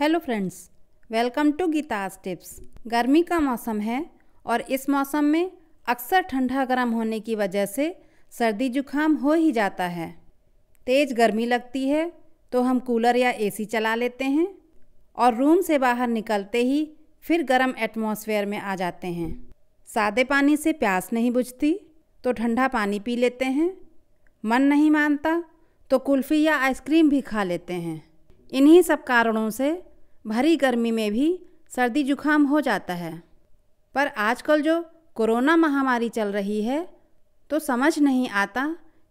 hello friends welcome to Geeta's tips गर्मी का मौसम है और इस मौसम में अक्सर ठंडा गर्म होने की वजह से सर्दी जुखाम हो ही जाता है तेज़ गर्मी लगती है तो हम कूलर या एसी चला लेते हैं और रूम से बाहर निकलते ही फिर गर्म एटमॉस्फेयर में आ जाते हैं सादे पानी से प्यास नहीं बुझती तो ठंडा पानी पी लेते हैं मन नहीं मानता तो कुल्फ़ी या आइसक्रीम भी खा लेते हैं इन्हीं सब कारणों से भरी गर्मी में भी सर्दी जुखाम हो जाता है पर आजकल जो कोरोना महामारी चल रही है तो समझ नहीं आता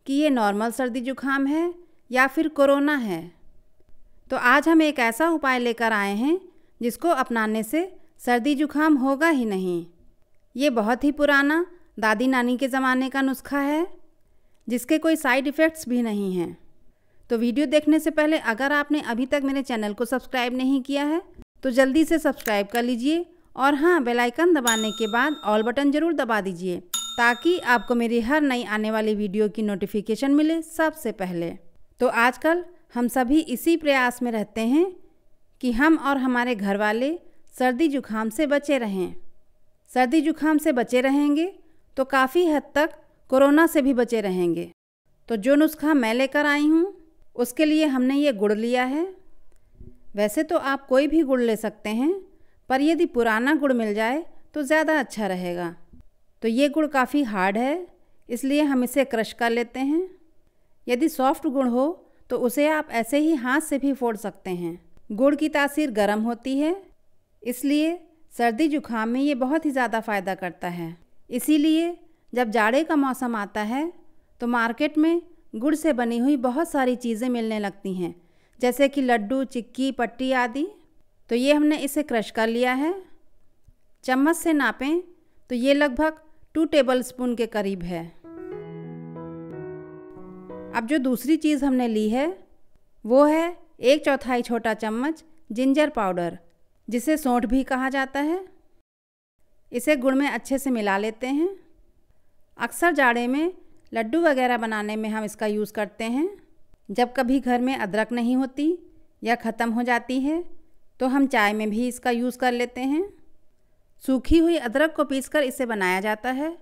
कि ये नॉर्मल सर्दी जुखाम है या फिर कोरोना है तो आज हम एक ऐसा उपाय लेकर आए हैं जिसको अपनाने से सर्दी जुखाम होगा ही नहीं ये बहुत ही पुराना दादी नानी के ज़माने का नुस्खा है जिसके कोई साइड इफ़ेक्ट्स भी नहीं हैं तो वीडियो देखने से पहले अगर आपने अभी तक मेरे चैनल को सब्सक्राइब नहीं किया है तो जल्दी से सब्सक्राइब कर लीजिए और हाँ बेलाइकन दबाने के बाद ऑल बटन जरूर दबा दीजिए ताकि आपको मेरी हर नई आने वाली वीडियो की नोटिफिकेशन मिले सबसे पहले तो आजकल हम सभी इसी प्रयास में रहते हैं कि हम और हमारे घर वाले सर्दी जुखाम से बचे रहें सर्दी जुखाम से बचे रहेंगे तो काफ़ी हद तक कोरोना से भी बचे रहेंगे तो जो नुस्खा मैं लेकर आई हूँ उसके लिए हमने ये गुड़ लिया है वैसे तो आप कोई भी गुड़ ले सकते हैं पर यदि पुराना गुड़ मिल जाए तो ज़्यादा अच्छा रहेगा तो ये गुड़ काफ़ी हार्ड है इसलिए हम इसे क्रश कर लेते हैं यदि सॉफ्ट गुड़ हो तो उसे आप ऐसे ही हाथ से भी फोड़ सकते हैं गुड़ की तासीर गर्म होती है इसलिए सर्दी जुखाम में ये बहुत ही ज़्यादा फ़ायदा करता है इसीलिए जब जाड़े का मौसम आता है तो मार्केट में गुड़ से बनी हुई बहुत सारी चीज़ें मिलने लगती हैं जैसे कि लड्डू चिक्की पट्टी आदि तो ये हमने इसे क्रश कर लिया है चम्मच से नापें तो ये लगभग टू टेबल स्पून के करीब है अब जो दूसरी चीज़ हमने ली है वो है एक चौथाई छोटा चम्मच जिंजर पाउडर जिसे सौंठ भी कहा जाता है इसे गुड़ में अच्छे से मिला लेते हैं अक्सर जाड़े में लड्डू वगैरह बनाने में हम इसका यूज़ करते हैं जब कभी घर में अदरक नहीं होती या ख़त्म हो जाती है तो हम चाय में भी इसका यूज़ कर लेते हैं सूखी हुई अदरक को पीसकर इसे बनाया जाता है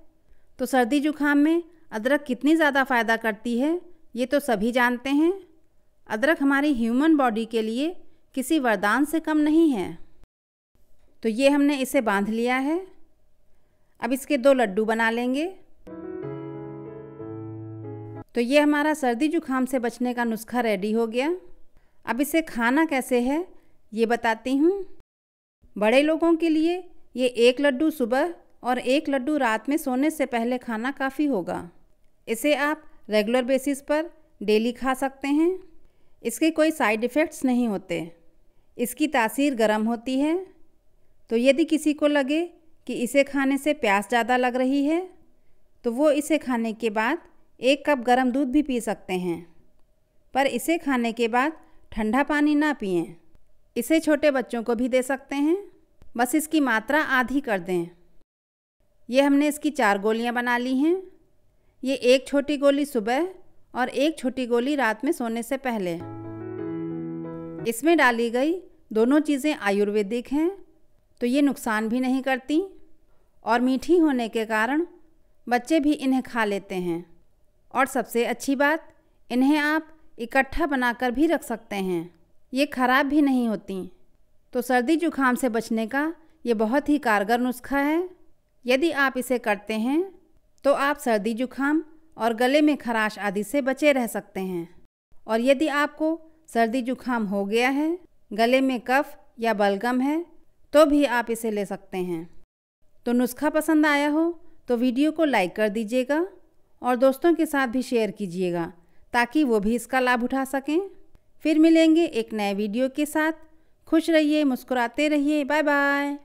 तो सर्दी जुखाम में अदरक कितनी ज़्यादा फ़ायदा करती है ये तो सभी जानते हैं अदरक हमारी ह्यूमन बॉडी के लिए किसी वरदान से कम नहीं है तो ये हमने इसे बांध लिया है अब इसके दो लड्डू बना लेंगे तो ये हमारा सर्दी जुकाम से बचने का नुस्खा रेडी हो गया अब इसे खाना कैसे है ये बताती हूँ बड़े लोगों के लिए ये एक लड्डू सुबह और एक लड्डू रात में सोने से पहले खाना काफ़ी होगा इसे आप रेगुलर बेसिस पर डेली खा सकते हैं इसके कोई साइड इफ़ेक्ट्स नहीं होते इसकी तासीर गर्म होती है तो यदि किसी को लगे कि इसे खाने से प्यास ज़्यादा लग रही है तो वो इसे खाने के बाद एक कप गर्म दूध भी पी सकते हैं पर इसे खाने के बाद ठंडा पानी ना पिएं इसे छोटे बच्चों को भी दे सकते हैं बस इसकी मात्रा आधी कर दें ये हमने इसकी चार गोलियां बना ली हैं ये एक छोटी गोली सुबह और एक छोटी गोली रात में सोने से पहले इसमें डाली गई दोनों चीज़ें आयुर्वेदिक हैं तो ये नुकसान भी नहीं करती और मीठी होने के कारण बच्चे भी इन्हें खा लेते हैं और सबसे अच्छी बात इन्हें आप इकट्ठा बनाकर भी रख सकते हैं ये ख़राब भी नहीं होती तो सर्दी जुखाम से बचने का ये बहुत ही कारगर नुस्खा है यदि आप इसे करते हैं तो आप सर्दी जुखाम और गले में खराश आदि से बचे रह सकते हैं और यदि आपको सर्दी जुखाम हो गया है गले में कफ या बलगम है तो भी आप इसे ले सकते हैं तो नुस्खा पसंद आया हो तो वीडियो को लाइक कर दीजिएगा और दोस्तों के साथ भी शेयर कीजिएगा ताकि वो भी इसका लाभ उठा सकें फिर मिलेंगे एक नए वीडियो के साथ खुश रहिए मुस्कुराते रहिए बाय बाय